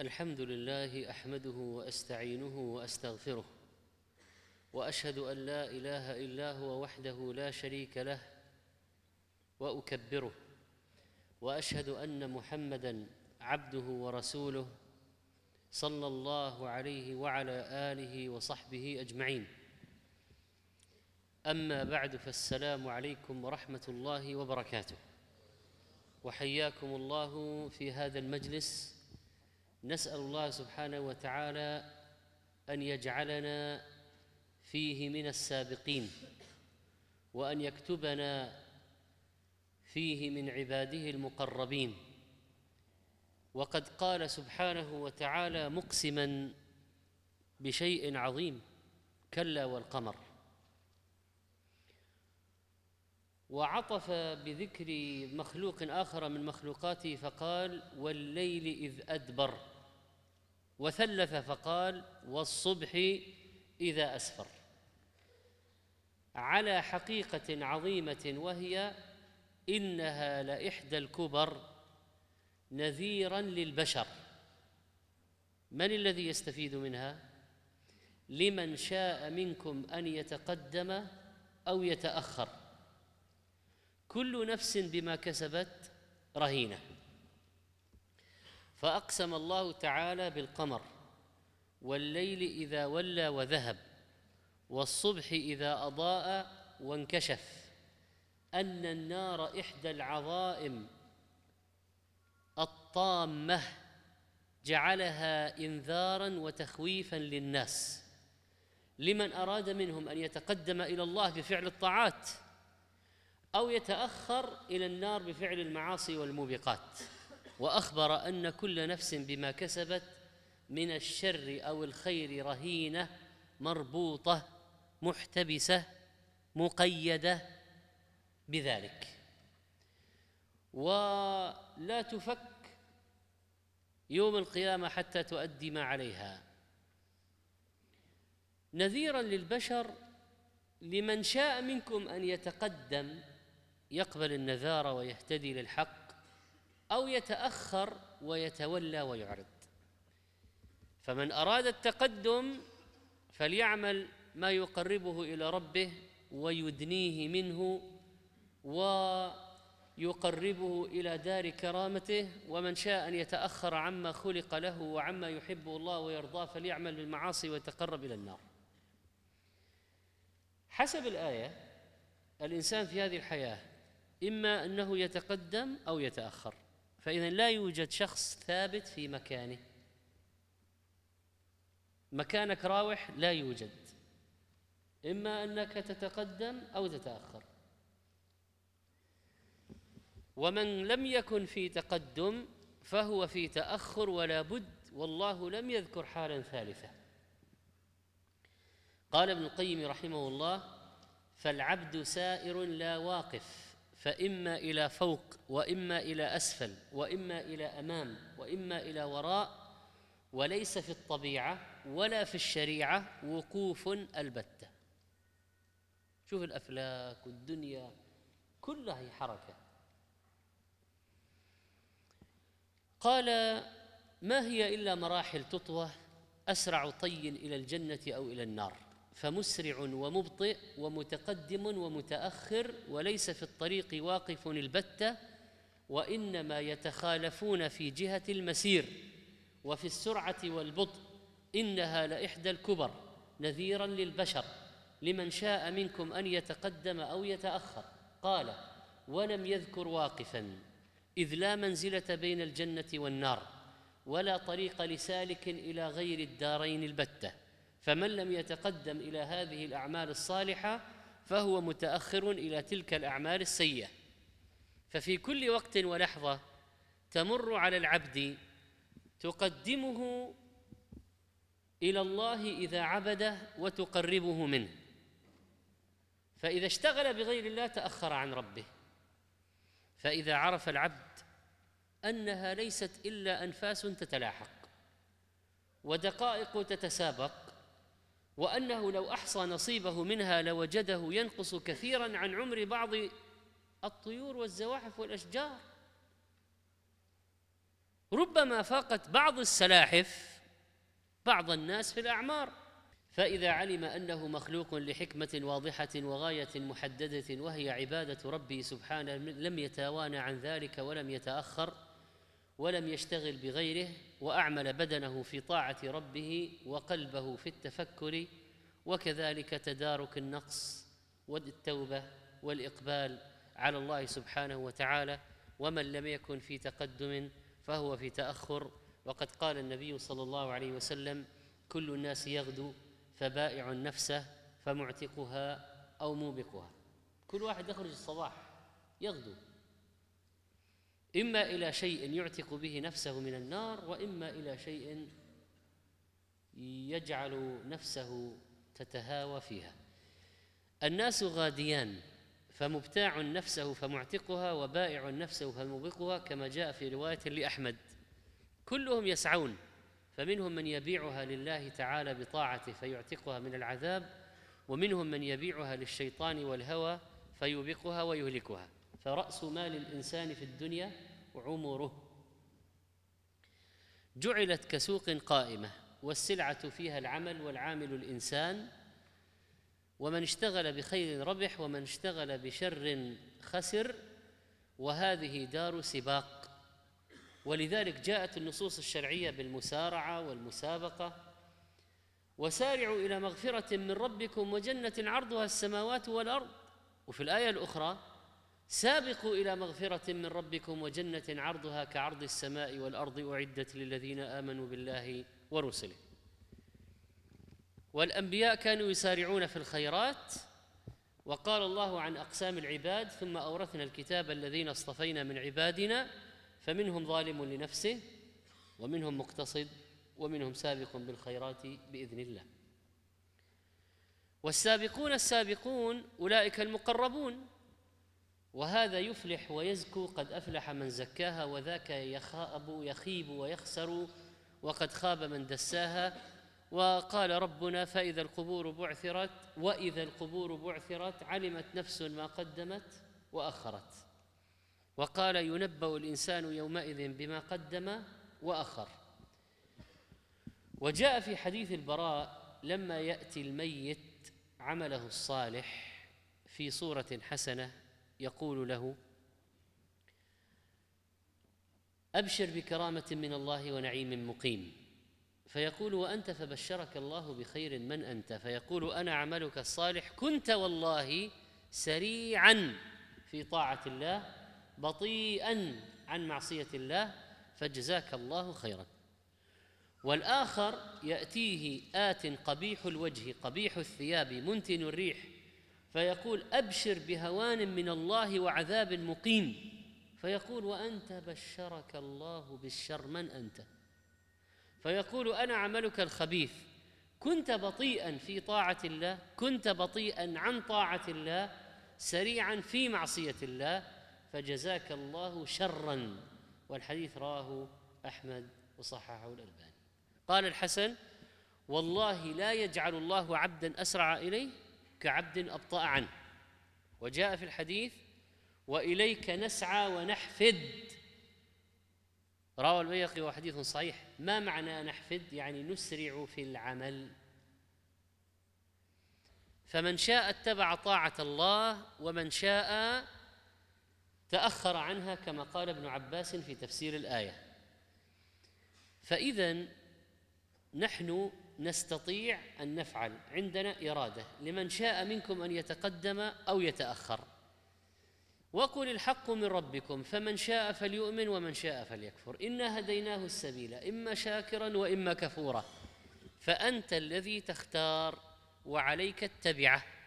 الحمد لله احمده واستعينه واستغفره واشهد ان لا اله الا هو وحده لا شريك له واكبره واشهد ان محمدا عبده ورسوله صلى الله عليه وعلى اله وصحبه اجمعين اما بعد فالسلام عليكم ورحمه الله وبركاته وحياكم الله في هذا المجلس نسأل الله سبحانه وتعالى أن يجعلنا فيه من السابقين وأن يكتبنا فيه من عباده المقربين وقد قال سبحانه وتعالى مقسما بشيء عظيم كلا والقمر وعطف بذكر مخلوق آخر من مخلوقاته فقال والليل إذ أدبر وثلث فقال والصبح إذا أسفر على حقيقة عظيمة وهي إنها لإحدى الكبر نذيرا للبشر من الذي يستفيد منها لمن شاء منكم أن يتقدم أو يتأخر كل نفس بما كسبت رهينه فاقسم الله تعالى بالقمر والليل اذا ولى وذهب والصبح اذا اضاء وانكشف ان النار احدى العظائم الطامه جعلها انذارا وتخويفا للناس لمن اراد منهم ان يتقدم الى الله بفعل الطاعات أو يتأخر إلى النار بفعل المعاصي والموبقات وأخبر أن كل نفس بما كسبت من الشر أو الخير رهينة مربوطة محتبسة مقيدة بذلك ولا تفك يوم القيامة حتى تؤدي ما عليها نذيرا للبشر لمن شاء منكم أن يتقدم يقبل النذارة ويهتدي للحق أو يتأخر ويتولى ويعرض فمن أراد التقدم فليعمل ما يقربه إلى ربه ويدنيه منه ويقربه إلى دار كرامته ومن شاء أن يتأخر عما خلق له وعما يحبه الله ويرضاه فليعمل بالمعاصي ويتقرب إلى النار حسب الآية الإنسان في هذه الحياة إما أنه يتقدم أو يتأخر فإذا لا يوجد شخص ثابت في مكانه مكانك راوح لا يوجد إما أنك تتقدم أو تتأخر ومن لم يكن في تقدم فهو في تأخر ولا بد والله لم يذكر حالا ثالثة قال ابن القيم رحمه الله فالعبد سائر لا واقف فإما إلى فوق وإما إلى أسفل وإما إلى أمام وإما إلى وراء وليس في الطبيعة ولا في الشريعة وقوف البتة شوف الأفلاك والدنيا كلها هي حركة قال ما هي إلا مراحل تطوى أسرع طي إلى الجنة أو إلى النار فمسرع ومبطئ ومتقدم ومتاخر وليس في الطريق واقف البته وانما يتخالفون في جهه المسير وفي السرعه والبطء انها لاحدى الكبر نذيرا للبشر لمن شاء منكم ان يتقدم او يتاخر قال ولم يذكر واقفا اذ لا منزله بين الجنه والنار ولا طريق لسالك الى غير الدارين البته فمن لم يتقدم إلى هذه الأعمال الصالحة فهو متأخر إلى تلك الأعمال السيئة ففي كل وقت ولحظة تمر على العبد تقدمه إلى الله إذا عبده وتقربه منه فإذا اشتغل بغير الله تأخر عن ربه فإذا عرف العبد أنها ليست إلا أنفاس تتلاحق ودقائق تتسابق وأنه لو أحصى نصيبه منها لوجده ينقص كثيرا عن عمر بعض الطيور والزواحف والأشجار ربما فاقت بعض السلاحف بعض الناس في الأعمار فإذا علم أنه مخلوق لحكمة واضحة وغاية محددة وهي عبادة ربه سبحانه لم يتوانى عن ذلك ولم يتأخر ولم يشتغل بغيره واعمل بدنه في طاعه ربه وقلبه في التفكر وكذلك تدارك النقص والتوبه والاقبال على الله سبحانه وتعالى ومن لم يكن في تقدم فهو في تاخر وقد قال النبي صلى الله عليه وسلم كل الناس يغدو فبائع نفسه فمعتقها او موبقها كل واحد يخرج الصباح يغدو إما إلى شيء يعتق به نفسه من النار وإما إلى شيء يجعل نفسه تتهاوى فيها الناس غاديان فمبتاع نفسه فمعتقها وبائع نفسه فموبقها كما جاء في رواية لأحمد كلهم يسعون فمنهم من يبيعها لله تعالى بطاعته فيعتقها من العذاب ومنهم من يبيعها للشيطان والهوى فيوبقها ويهلكها فرأس مال الإنسان في الدنيا عمره جعلت كسوق قائمة والسلعة فيها العمل والعامل الإنسان ومن اشتغل بخير ربح ومن اشتغل بشر خسر وهذه دار سباق ولذلك جاءت النصوص الشرعية بالمسارعة والمسابقة وسارعوا إلى مغفرة من ربكم وجنة عرضها السماوات والأرض وفي الآية الأخرى سابقوا الى مغفره من ربكم وجنه عرضها كعرض السماء والارض اعدت للذين امنوا بالله ورسله والانبياء كانوا يسارعون في الخيرات وقال الله عن اقسام العباد ثم اورثنا الكتاب الذين اصطفينا من عبادنا فمنهم ظالم لنفسه ومنهم مقتصد ومنهم سابق بالخيرات باذن الله والسابقون السابقون اولئك المقربون وهذا يفلح ويزكو قد أفلح من زكاها وذاك يخاب يخيب ويخسر وقد خاب من دساها وقال ربنا فإذا القبور بعثرت وإذا القبور بعثرت علمت نفس ما قدمت وأخرت وقال ينبأ الإنسان يومئذ بما قدم وأخر وجاء في حديث البراء لما يأتي الميت عمله الصالح في صورة حسنة يقول له أبشر بكرامة من الله ونعيم مقيم فيقول وأنت فبشرك الله بخير من أنت فيقول أنا عملك الصالح كنت والله سريعا في طاعة الله بطيئا عن معصية الله فجزاك الله خيرا والآخر يأتيه آت قبيح الوجه قبيح الثياب منتن الريح فيقول أبشر بهوان من الله وعذاب مقيم فيقول وأنت بشرك الله بالشر من أنت فيقول أنا عملك الخبيث كنت بطيئا في طاعة الله كنت بطيئا عن طاعة الله سريعا في معصية الله فجزاك الله شرا والحديث راه أحمد وصححه الألباني قال الحسن والله لا يجعل الله عبدا أسرع إليه كعبد أبطأ عنه وجاء في الحديث وإليك نسعى ونحفد روى البيقي وحديث صحيح ما معنى نحفد يعني نسرع في العمل فمن شاء اتبع طاعة الله ومن شاء تأخر عنها كما قال ابن عباس في تفسير الآية فإذا نحن نستطيع أن نفعل عندنا إرادة لمن شاء منكم أن يتقدم أو يتأخر وقل الحق من ربكم فمن شاء فليؤمن ومن شاء فليكفر إنا هديناه السبيل إما شاكرا وإما كفورا فأنت الذي تختار وعليك اتبعه